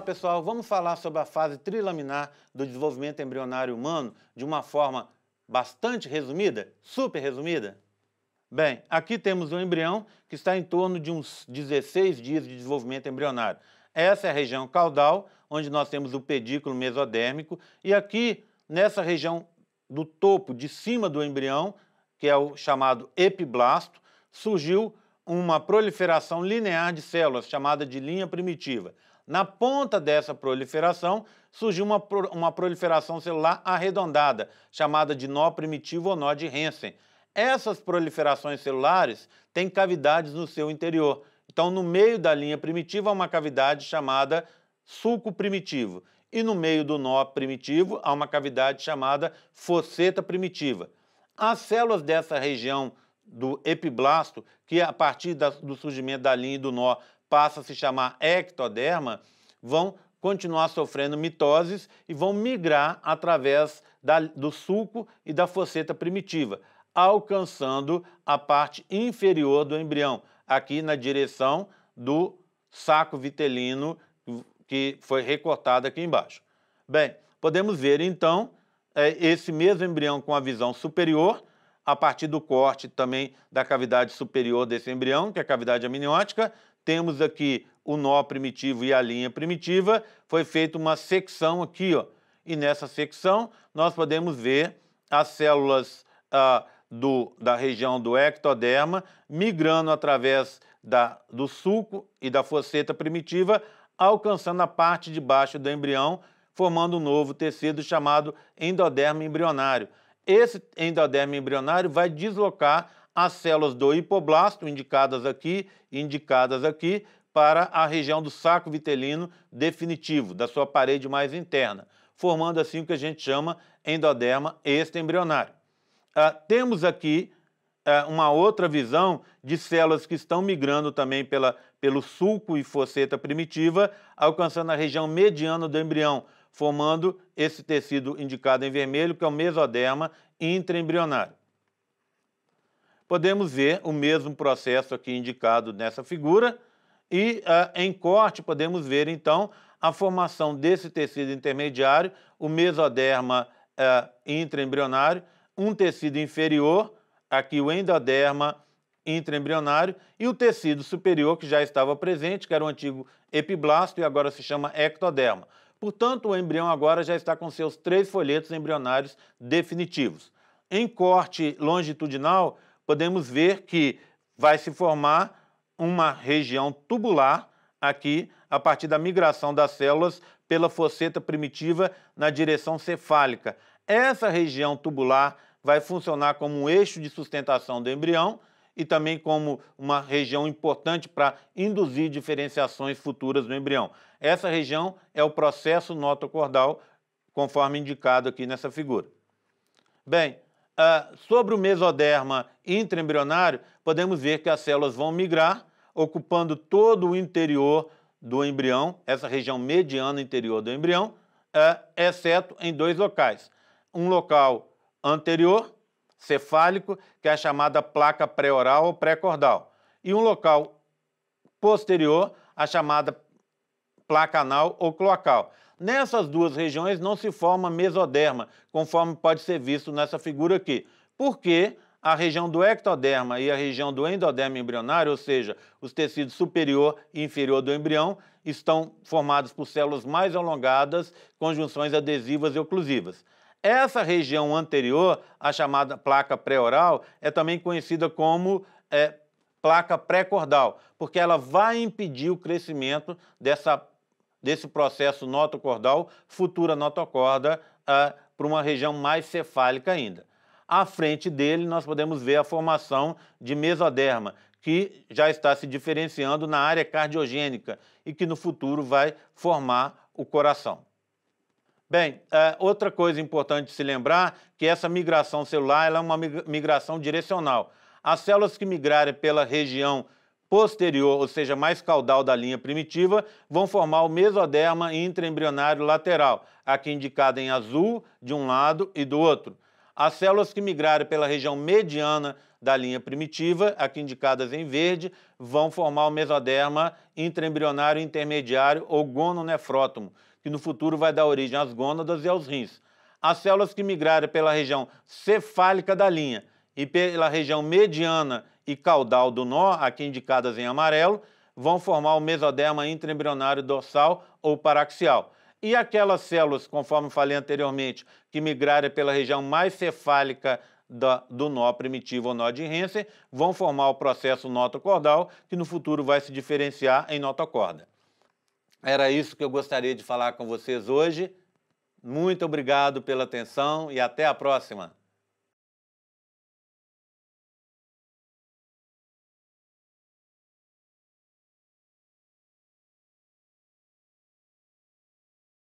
pessoal. Vamos falar sobre a fase trilaminar do desenvolvimento embrionário humano de uma forma bastante resumida, super resumida? Bem, aqui temos um embrião que está em torno de uns 16 dias de desenvolvimento embrionário. Essa é a região caudal, onde nós temos o pedículo mesodérmico, e aqui nessa região do topo de cima do embrião, que é o chamado epiblasto, surgiu uma proliferação linear de células chamada de linha primitiva. Na ponta dessa proliferação surgiu uma, uma proliferação celular arredondada, chamada de nó primitivo ou nó de Hansen. Essas proliferações celulares têm cavidades no seu interior. Então, no meio da linha primitiva há uma cavidade chamada sulco primitivo e no meio do nó primitivo há uma cavidade chamada fosseta primitiva. As células dessa região do epiblasto, que é a partir do surgimento da linha e do nó passa a se chamar ectoderma, vão continuar sofrendo mitoses e vão migrar através da, do sulco e da fosseta primitiva, alcançando a parte inferior do embrião, aqui na direção do saco vitelino que foi recortado aqui embaixo. Bem, podemos ver então é, esse mesmo embrião com a visão superior, a partir do corte também da cavidade superior desse embrião, que é a cavidade amniótica, temos aqui o nó primitivo e a linha primitiva, foi feita uma secção aqui, ó, e nessa secção nós podemos ver as células ah, do, da região do ectoderma migrando através da, do sulco e da fosseta primitiva, alcançando a parte de baixo do embrião, formando um novo tecido chamado endoderma embrionário. Esse endoderma embrionário vai deslocar as células do hipoblasto, indicadas aqui, indicadas aqui, para a região do saco vitelino definitivo, da sua parede mais interna, formando assim o que a gente chama endoderma extembrionário. Ah, temos aqui ah, uma outra visão de células que estão migrando também pela, pelo sulco e fosseta primitiva, alcançando a região mediana do embrião, formando esse tecido indicado em vermelho, que é o mesoderma intraembrionário podemos ver o mesmo processo aqui indicado nessa figura, e ah, em corte podemos ver, então, a formação desse tecido intermediário, o mesoderma ah, intraembrionário, um tecido inferior, aqui o endoderma intraembrionário, e o tecido superior que já estava presente, que era o antigo epiblasto e agora se chama ectoderma. Portanto, o embrião agora já está com seus três folhetos embrionários definitivos. Em corte longitudinal, podemos ver que vai se formar uma região tubular aqui a partir da migração das células pela fosseta primitiva na direção cefálica. Essa região tubular vai funcionar como um eixo de sustentação do embrião e também como uma região importante para induzir diferenciações futuras no embrião. Essa região é o processo notocordal, conforme indicado aqui nessa figura. Bem, Uh, sobre o mesoderma intraembrionário, podemos ver que as células vão migrar, ocupando todo o interior do embrião, essa região mediana interior do embrião, uh, exceto em dois locais. Um local anterior, cefálico, que é a chamada placa pré-oral ou pré-cordal, e um local posterior, a chamada placa anal ou cloacal. Nessas duas regiões não se forma mesoderma, conforme pode ser visto nessa figura aqui, porque a região do ectoderma e a região do endoderma embrionário, ou seja, os tecidos superior e inferior do embrião, estão formados por células mais alongadas, conjunções adesivas e oclusivas. Essa região anterior, a chamada placa pré-oral, é também conhecida como é, placa pré-cordal, porque ela vai impedir o crescimento dessa desse processo notocordal, futura notocorda, ah, para uma região mais cefálica ainda. À frente dele, nós podemos ver a formação de mesoderma, que já está se diferenciando na área cardiogênica e que no futuro vai formar o coração. Bem, é, outra coisa importante se lembrar que essa migração celular é uma migração direcional. As células que migrarem pela região posterior, ou seja, mais caudal da linha primitiva, vão formar o mesoderma intraembrionário lateral, aqui indicado em azul de um lado e do outro. As células que migrarem pela região mediana da linha primitiva, aqui indicadas em verde, vão formar o mesoderma intraembrionário intermediário ou gononefrótomo, que no futuro vai dar origem às gônadas e aos rins. As células que migrarem pela região cefálica da linha e pela região mediana e caudal do nó, aqui indicadas em amarelo, vão formar o mesoderma intraembrionário dorsal ou paraxial. E aquelas células, conforme falei anteriormente, que migrarem pela região mais cefálica da, do nó primitivo ou nó de Hansen, vão formar o processo notocordal, que no futuro vai se diferenciar em notocorda. Era isso que eu gostaria de falar com vocês hoje. Muito obrigado pela atenção e até a próxima!